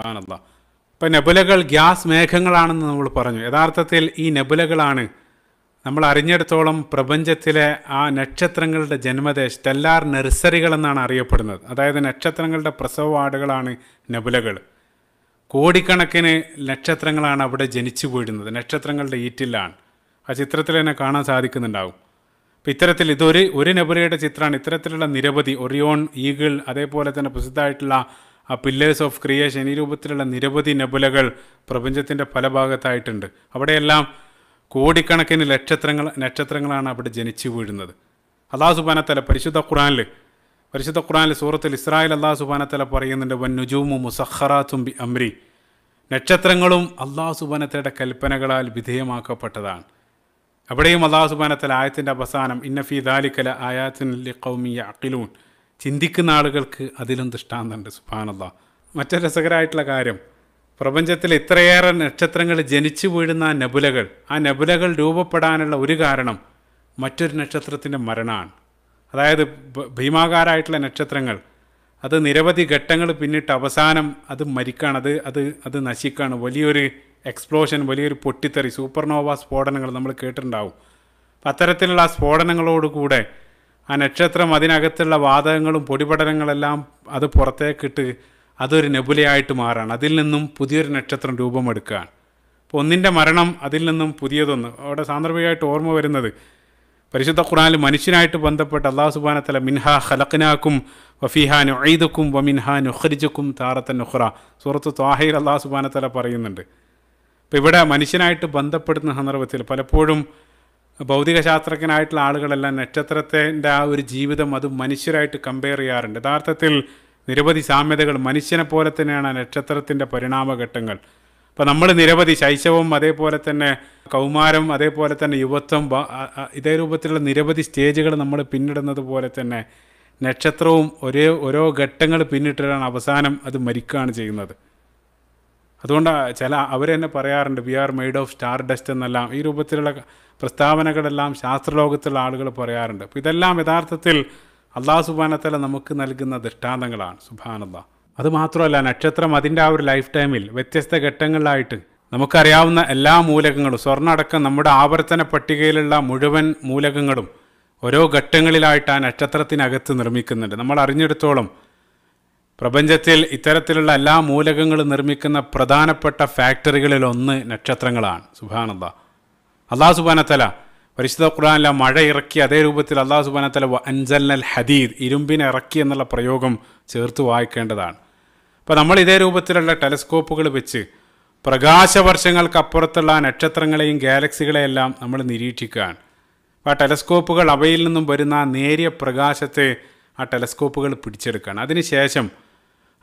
സുബാനല്ല ഇപ്പം നെബുലകൾ ഗ്യാസ് മേഘങ്ങളാണെന്ന് നമ്മൾ പറഞ്ഞു യഥാർത്ഥത്തിൽ ഈ നെബുലകളാണ് നമ്മൾ അറിഞ്ഞിടത്തോളം പ്രപഞ്ചത്തിലെ ആ നക്ഷത്രങ്ങളുടെ ജന്മദേശ സ്റ്റെല്ലാർ നഴ്സറികൾ എന്നാണ് അറിയപ്പെടുന്നത് അതായത് നക്ഷത്രങ്ങളുടെ പ്രസവവാടുകളാണ് നെബുലകൾ കോടിക്കണക്കിന് നക്ഷത്രങ്ങളാണ് അവിടെ ജനിച്ചു പോയിരുന്നത് നക്ഷത്രങ്ങളുടെ ഈറ്റിലാണ് ആ ചിത്രത്തിൽ തന്നെ കാണാൻ സാധിക്കുന്നുണ്ടാവും അപ്പം ഇത്തരത്തിൽ ഇതൊരു ഒരു നെബുലയുടെ ചിത്രമാണ് ഇത്തരത്തിലുള്ള നിരവധി ഒറിയോൺ ഈഗിൾ അതേപോലെ തന്നെ പ്രസിദ്ധമായിട്ടുള്ള ആ പില്ലേഴ്സ് ഓഫ് ക്രിയേഷൻ ഈ രൂപത്തിലുള്ള നിരവധി നെബുലകൾ പ്രപഞ്ചത്തിൻ്റെ പല ഭാഗത്തായിട്ടുണ്ട് അവിടെയെല്ലാം കോടിക്കണക്കിന് നക്ഷത്രങ്ങൾ നക്ഷത്രങ്ങളാണ് അവിടെ ജനിച്ചു വീഴുന്നത് അള്ളാഹു സുബാനത്തല പരിശുദ്ധ ഖുറാനിൽ പരിശുദ്ധ ഖുറാനിൽ സൂറത്തിൽ ഇസ്രായേൽ അള്ളാഹു സുബാനത്തല പറയുന്നുണ്ട് വൻ നുജൂമു മുസഹറാത്തും ബി അമ്രി നക്ഷത്രങ്ങളും അള്ളാഹു സുബാനത്തയുടെ കൽപ്പനകളാൽ വിധേയമാക്കപ്പെട്ടതാണ് അവിടെയും അള്ളാഹു സുബാനത്തല ആയത്തിൻ്റെ അവസാനം ഇന്നഫി ദാലിക്കല ആയാത്തിൻ ലി കൗമി അഖിലൂൺ ചിന്തിക്കുന്ന ആളുകൾക്ക് അതിലും ദൃഷ്ടാന്തമുണ്ട് സുബാനല്ല മറ്റൊരു രസകരമായിട്ടുള്ള കാര്യം പ്രപഞ്ചത്തിൽ ഇത്രയേറെ നക്ഷത്രങ്ങൾ ജനിച്ചു വീഴുന്ന ആ നബുലകൾ ആ നബുലകൾ രൂപപ്പെടാനുള്ള ഒരു കാരണം മറ്റൊരു നക്ഷത്രത്തിൻ്റെ മരണമാണ് അതായത് ഭീമാകാരായിട്ടുള്ള നക്ഷത്രങ്ങൾ അത് നിരവധി ഘട്ടങ്ങൾ പിന്നിട്ട് അവസാനം അത് മരിക്കാണ് അത് അത് അത് നശിക്കാണ് വലിയൊരു എക്സ്പ്ലോഷൻ വലിയൊരു പൊട്ടിത്തെറി സൂപ്പർനോവ സ്ഫോടനങ്ങൾ നമ്മൾ കേട്ടിട്ടുണ്ടാവും അത്തരത്തിലുള്ള ആ സ്ഫോടനങ്ങളോടുകൂടെ ആ നക്ഷത്രം അതിനകത്തുള്ള വാതകങ്ങളും പൊടിപടലങ്ങളെല്ലാം അത് പുറത്തേക്കിട്ട് അതൊരു നെബുലയായിട്ട് മാറാണ് അതിൽ നിന്നും പുതിയൊരു നക്ഷത്രം രൂപമെടുക്കുകയാണ് അപ്പോൾ ഒന്നിൻ്റെ മരണം അതിൽ നിന്നും പുതിയതൊന്ന് അവിടെ സാന്ദർഭികമായിട്ട് ഓർമ്മ വരുന്നത് പരിശുദ്ധ ഖുറാനിൽ മനുഷ്യനായിട്ട് ബന്ധപ്പെട്ട് അള്ളാഹു സുബാനത്തല മിൻഹ ഹലക്കിനാക്കും വഫിഹ നൊയ്ദക്കും വ മിൻഹ നുഹരിജക്കും താറത്തൻ നുഹ്റ സുഹൃത്ത് താഹിർ അള്ളാഹു സുബാനത്തല പറയുന്നുണ്ട് അപ്പോൾ ഇവിടെ മനുഷ്യനായിട്ട് ബന്ധപ്പെടുന്ന സന്ദർഭത്തിൽ പലപ്പോഴും ഭൗതികശാസ്ത്രജ്ഞനായിട്ടുള്ള ആളുകളെല്ലാം നക്ഷത്രത്തിൻ്റെ ആ ഒരു ജീവിതം അത് മനുഷ്യരായിട്ട് കമ്പയർ ചെയ്യാറുണ്ട് യഥാർത്ഥത്തിൽ നിരവധി സാമ്യതകൾ മനുഷ്യനെ പോലെ തന്നെയാണ് നക്ഷത്രത്തിൻ്റെ പരിണാമഘട്ടങ്ങൾ അപ്പോൾ നമ്മൾ നിരവധി ശൈശവം അതേപോലെ തന്നെ കൗമാരം അതേപോലെ തന്നെ യുവത്വം ഇതേ രൂപത്തിലുള്ള നിരവധി സ്റ്റേജുകൾ നമ്മൾ പിന്നിടുന്നത് പോലെ തന്നെ നക്ഷത്രവും ഒരേ ഓരോ ഘട്ടങ്ങൾ പിന്നിട്ടിട്ടാണ് അവസാനം അത് മരിക്കുകയാണ് ചെയ്യുന്നത് അതുകൊണ്ടാണ് ചില അവർ തന്നെ പറയാറുണ്ട് we are made of stardust എന്നെല്ലാം ഈ രൂപത്തിലുള്ള പ്രസ്താവനകളെല്ലാം ശാസ്ത്രലോകത്തുള്ള ആളുകൾ പറയാറുണ്ട് അപ്പോൾ ഇതെല്ലാം യഥാർത്ഥത്തിൽ അള്ളാഹു സുബാനത്തല നമുക്ക് നൽകുന്ന ദൃഷ്ടാന്തങ്ങളാണ് സുബാനല്ല അത് മാത്രമല്ല നക്ഷത്രം അതിൻ്റെ ആ ഒരു ലൈഫ് ടൈമിൽ വ്യത്യസ്ത ഘട്ടങ്ങളിലായിട്ട് നമുക്കറിയാവുന്ന എല്ലാ മൂലകങ്ങളും സ്വർണ്ണടക്കം നമ്മുടെ ആവർത്തന പട്ടികയിലുള്ള മുഴുവൻ മൂലകങ്ങളും ഓരോ ഘട്ടങ്ങളിലായിട്ട് ആ നക്ഷത്രത്തിനകത്ത് നിർമ്മിക്കുന്നുണ്ട് നമ്മൾ അറിഞ്ഞെടുത്തോളം പ്രപഞ്ചത്തിൽ ഇത്തരത്തിലുള്ള എല്ലാ മൂലകങ്ങളും നിർമ്മിക്കുന്ന പ്രധാനപ്പെട്ട ഫാക്ടറികളിൽ ഒന്ന് നക്ഷത്രങ്ങളാണ് സുബാനന്ദ അള്ളാഹു സുബാനത്തല പരിശുദ്ധ ഖുർആാനിലെ മഴ ഇറക്കി അതേ രൂപത്തിൽ അള്ളാഹു സുബാനത്തല അൻസൽനൽ ഹദീദ് ഇരുമ്പിനെ ഇറക്കി എന്നുള്ള പ്രയോഗം ചേർത്ത് വായിക്കേണ്ടതാണ് അപ്പോൾ നമ്മൾ ഇതേ രൂപത്തിലുള്ള ടെലിസ്കോപ്പുകൾ വെച്ച് പ്രകാശവർഷങ്ങൾക്കപ്പുറത്തുള്ള നക്ഷത്രങ്ങളെയും ഗാലക്സികളെയെല്ലാം നമ്മൾ നിരീക്ഷിക്കുകയാണ് ആ ടെലസ്കോപ്പുകൾ അവയിൽ നിന്നും വരുന്ന നേരിയ പ്രകാശത്തെ ആ ടെലസ്കോപ്പുകൾ പിടിച്ചെടുക്കുകയാണ് അതിനുശേഷം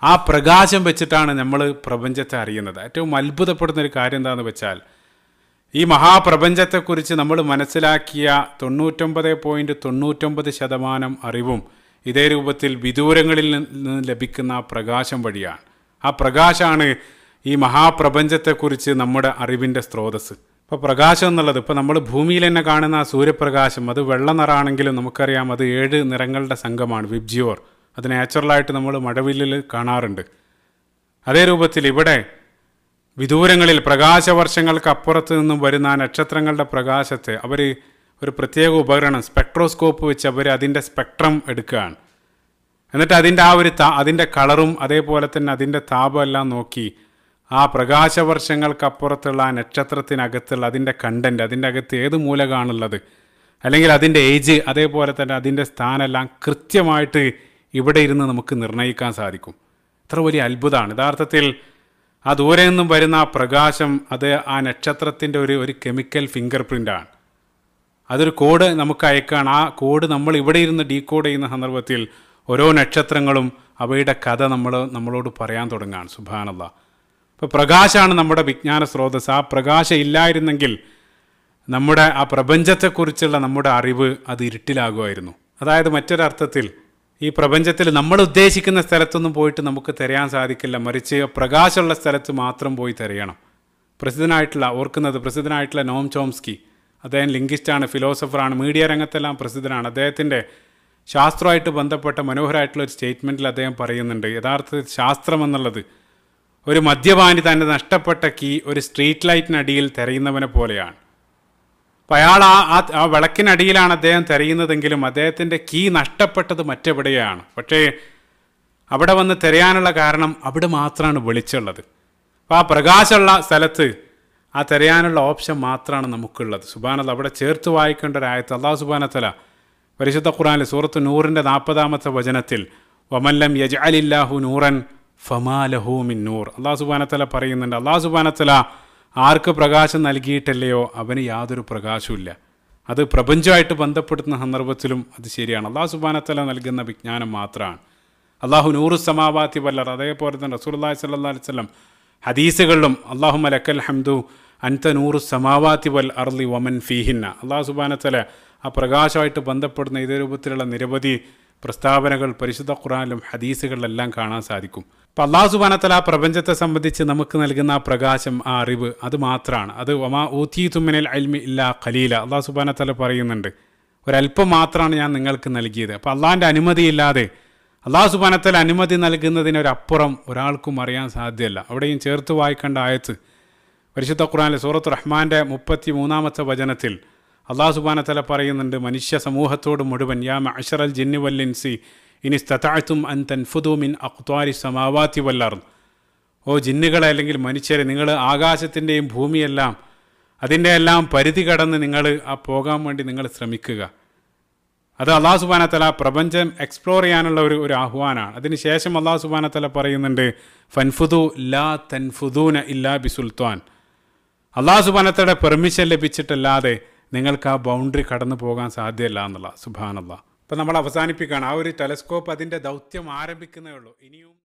ആ പ്രകാശം വെച്ചിട്ടാണ് നമ്മൾ പ്രപഞ്ചത്തെ അറിയുന്നത് ഏറ്റവും അത്ഭുതപ്പെടുന്ന ഒരു കാര്യം എന്താണെന്ന് വെച്ചാൽ ഈ മഹാപ്രപഞ്ചത്തെക്കുറിച്ച് നമ്മൾ മനസ്സിലാക്കിയ തൊണ്ണൂറ്റൊമ്പത് പോയിൻറ്റ് തൊണ്ണൂറ്റൊമ്പത് ശതമാനം അറിവും ഇതേ രൂപത്തിൽ വിദൂരങ്ങളിൽ നിന്ന് ലഭിക്കുന്ന പ്രകാശം വഴിയാണ് ആ പ്രകാശമാണ് ഈ മഹാപ്രപഞ്ചത്തെക്കുറിച്ച് നമ്മുടെ അറിവിൻ്റെ സ്രോതസ്സ് ഇപ്പോൾ പ്രകാശം എന്നുള്ളത് ഇപ്പോൾ നമ്മൾ ഭൂമിയിൽ തന്നെ കാണുന്ന ആ സൂര്യപ്രകാശം അത് വെള്ള നിറാണെങ്കിലും നമുക്കറിയാം അത് ഏഴ് നിറങ്ങളുടെ സംഘമാണ് വിബ്ജിയോർ അത് നാച്ചുറലായിട്ട് നമ്മൾ മഴവില്ലിൽ കാണാറുണ്ട് അതേ രൂപത്തിൽ ഇവിടെ വിദൂരങ്ങളിൽ അപ്പുറത്ത് നിന്നും വരുന്ന നക്ഷത്രങ്ങളുടെ പ്രകാശത്തെ അവർ ഒരു പ്രത്യേക ഉപകരണം സ്പെക്ട്രോസ്കോപ്പ് വെച്ച് അവർ അതിൻ്റെ സ്പെക്ട്രം എടുക്കുകയാണ് എന്നിട്ട് അതിൻ്റെ ആ ഒരു താ അതിൻ്റെ കളറും അതേപോലെ തന്നെ അതിൻ്റെ താപമെല്ലാം നോക്കി ആ പ്രകാശവർഷങ്ങൾക്കപ്പുറത്തുള്ള ആ നക്ഷത്രത്തിനകത്തുള്ള അതിൻ്റെ കണ്ടൻറ്റ് അതിൻ്റെ അകത്ത് ഏത് മൂലകാണുള്ളത് അല്ലെങ്കിൽ അതിൻ്റെ ഏജ് അതേപോലെ തന്നെ അതിൻ്റെ സ്ഥാനമെല്ലാം കൃത്യമായിട്ട് ഇവിടെ ഇരുന്ന് നമുക്ക് നിർണ്ണയിക്കാൻ സാധിക്കും ഇത്ര വലിയ അത്ഭുതമാണ് യഥാർത്ഥത്തിൽ ആ ദൂരെ നിന്നും വരുന്ന ആ പ്രകാശം അത് ആ നക്ഷത്രത്തിൻ്റെ ഒരു ഒരു കെമിക്കൽ ഫിംഗർ പ്രിൻ്റാണ് അതൊരു കോഡ് നമുക്ക് അയക്കുകയാണ് ആ കോഡ് നമ്മൾ ഇവിടെ ഇരുന്ന് ഡീകോഡ് ചെയ്യുന്ന സന്ദർഭത്തിൽ ഓരോ നക്ഷത്രങ്ങളും അവയുടെ കഥ നമ്മൾ നമ്മളോട് പറയാൻ തുടങ്ങുകയാണ് സുഭാനുള്ള അപ്പോൾ പ്രകാശമാണ് നമ്മുടെ വിജ്ഞാന സ്രോതസ് ആ പ്രകാശം ഇല്ലായിരുന്നെങ്കിൽ നമ്മുടെ ആ പ്രപഞ്ചത്തെക്കുറിച്ചുള്ള നമ്മുടെ അറിവ് അത് ഇരുട്ടിലാകുമായിരുന്നു അതായത് മറ്റൊരർത്ഥത്തിൽ ഈ പ്രപഞ്ചത്തിൽ നമ്മൾ ഉദ്ദേശിക്കുന്ന സ്ഥലത്തൊന്നും പോയിട്ട് നമുക്ക് തിരയാൻ സാധിക്കില്ല മറിച്ച് പ്രകാശമുള്ള സ്ഥലത്ത് മാത്രം പോയി തിരയണം പ്രസിദ്ധനായിട്ടുള്ള ഓർക്കുന്നത് പ്രസിദ്ധനായിട്ടുള്ള നോം ചോംസ്കി അദ്ദേഹം ലിംഗിസ്റ്റാണ് ഫിലോസഫറാണ് മീഡിയ രംഗത്തെല്ലാം പ്രസിദ്ധനാണ് അദ്ദേഹത്തിൻ്റെ ശാസ്ത്രമായിട്ട് ബന്ധപ്പെട്ട മനോഹരമായിട്ടുള്ള ഒരു സ്റ്റേറ്റ്മെൻറ്റിൽ അദ്ദേഹം പറയുന്നുണ്ട് യഥാർത്ഥത്തിൽ ശാസ്ത്രം എന്നുള്ളത് ഒരു മദ്യപാനി തൻ്റെ നഷ്ടപ്പെട്ട കീ ഒരു സ്ട്രീറ്റ് ലൈറ്റിനടിയിൽ തിരയുന്നവനെ പോലെയാണ് അപ്പം അയാൾ ആ ആ വിളക്കിനടിയിലാണ് അദ്ദേഹം തിരയുന്നതെങ്കിലും അദ്ദേഹത്തിൻ്റെ കീ നഷ്ടപ്പെട്ടത് മറ്റെവിടെയാണ് പക്ഷേ അവിടെ വന്ന് തിരയാനുള്ള കാരണം അവിടെ മാത്രമാണ് വെളിച്ചുള്ളത് അപ്പോൾ ആ പ്രകാശമുള്ള സ്ഥലത്ത് ആ തിരയാനുള്ള ഓപ്ഷൻ മാത്രമാണ് നമുക്കുള്ളത് സുബാനത്ത് അവിടെ ചേർത്ത് വായിക്കേണ്ട ഒരു ആയത്ത് അള്ളാഹു സുബാനത്തല പരിശുദ്ധ ഖുറാനിൽ സൂറത്ത് നൂറിൻ്റെ നാൽപ്പതാമത്തെ വചനത്തിൽ വമല്ലം യജ് അലില്ലാഹു നൂറൻ ഫമാലഹൂമിൻ നൂർ അള്ളാഹു സുബാനത്തല പറയുന്നുണ്ട് അള്ളാഹു സുബാനത്തല ആർക്ക് പ്രകാശം നൽകിയിട്ടല്ലയോ അവന് യാതൊരു പ്രകാശവുമില്ല അത് പ്രപഞ്ചമായിട്ട് ബന്ധപ്പെടുത്തുന്ന സന്ദർഭത്തിലും അത് ശരിയാണ് അള്ളാഹു സുബാനത്തല നൽകുന്ന വിജ്ഞാനം മാത്രമാണ് അള്ളാഹു നൂറ് സമാവാത്തി വല്ലർ അതേപോലെ തന്നെ റസൂല്ലാ സല്ലാ അലിസ്ലം ഹദീസുകളിലും അള്ളാഹു മലക്കൽ ഹംദു അൻത നൂറ് സമാവാത്തി വൽ അർലി വമൻ ഫീഹിന്ന അള്ളാഹു സുബാനത്തല ആ പ്രകാശമായിട്ട് ബന്ധപ്പെടുന്ന ഇതേ രൂപത്തിലുള്ള നിരവധി പ്രസ്താവനകൾ പരിശുദ്ധ ഖുറാനിലും ഹദീസുകളിലെല്ലാം കാണാൻ സാധിക്കും അപ്പം അള്ളാഹു സുബാനത്തല ആ പ്രപഞ്ചത്തെ സംബന്ധിച്ച് നമുക്ക് നൽകുന്ന ആ പ്രകാശം ആ അറിവ് അത് മാത്രമാണ് അത് ഒമാ ഊത്തി തുമ്മനൽ അൽമി ഇല്ല ഖലീല അള്ളാഹു സുബാനത്തല പറയുന്നുണ്ട് ഒരല്പം മാത്രമാണ് ഞാൻ നിങ്ങൾക്ക് നൽകിയത് അപ്പോൾ അള്ളാഹിൻ്റെ അനുമതിയില്ലാതെ അള്ളാഹു സുബാനത്തല അനുമതി നൽകുന്നതിനൊരപ്പുറം ഒരാൾക്കും അറിയാൻ സാധ്യമല്ല അവിടെയും ചേർത്ത് വായിക്കേണ്ട ആയത്ത് പരിശുദ്ധ ഖുറാനിലെ സൂറത്ത് റഹ്മാൻ്റെ മുപ്പത്തി മൂന്നാമത്തെ വചനത്തിൽ അള്ളാഹു സുബാനത്തല പറയുന്നുണ്ട് മനുഷ്യ സമൂഹത്തോട് മുഴുവൻ യാ മഷറൽ ജിന്നുവല്ലിൻസി ഇനി സ്തതാഴ്ത്തും അൻ തൻഫുദു മിൻ അക്വാരി സമാവാത്തി വല്ലാർന്ന് ഓ ജിന്നുകളെ അല്ലെങ്കിൽ മനുഷ്യരെ നിങ്ങൾ ആകാശത്തിൻ്റെയും ഭൂമിയെല്ലാം അതിൻ്റെ എല്ലാം പരിധി കടന്ന് നിങ്ങൾ ആ പോകാൻ വേണ്ടി നിങ്ങൾ ശ്രമിക്കുക അത് അള്ളാഹു സുബാനത്തല പ്രപഞ്ചം എക്സ്പ്ലോർ ചെയ്യാനുള്ള ഒരു ഒരു ആഹ്വാനമാണ് അതിനുശേഷം അള്ളാഹു സുബാനത്തല പറയുന്നുണ്ട് ഫൻഫുദു ലാ തൻഫുദൂന ഇല്ലാ ബി സുൽത്താൻ അള്ളാഹു സുബാനത്തയുടെ പെർമിഷൻ ലഭിച്ചിട്ടല്ലാതെ നിങ്ങൾക്ക് ആ ബൗണ്ടറി കടന്നു പോകാൻ സാധ്യമല്ല എന്നുള്ള സുഭാനുള്ള അപ്പം നമ്മൾ അവസാനിപ്പിക്കുകയാണ് ആ ഒരു ടെലസ്കോപ്പ് അതിൻ്റെ ദൗത്യം ആരംഭിക്കുന്നേ ഉള്ളൂ ഇനിയും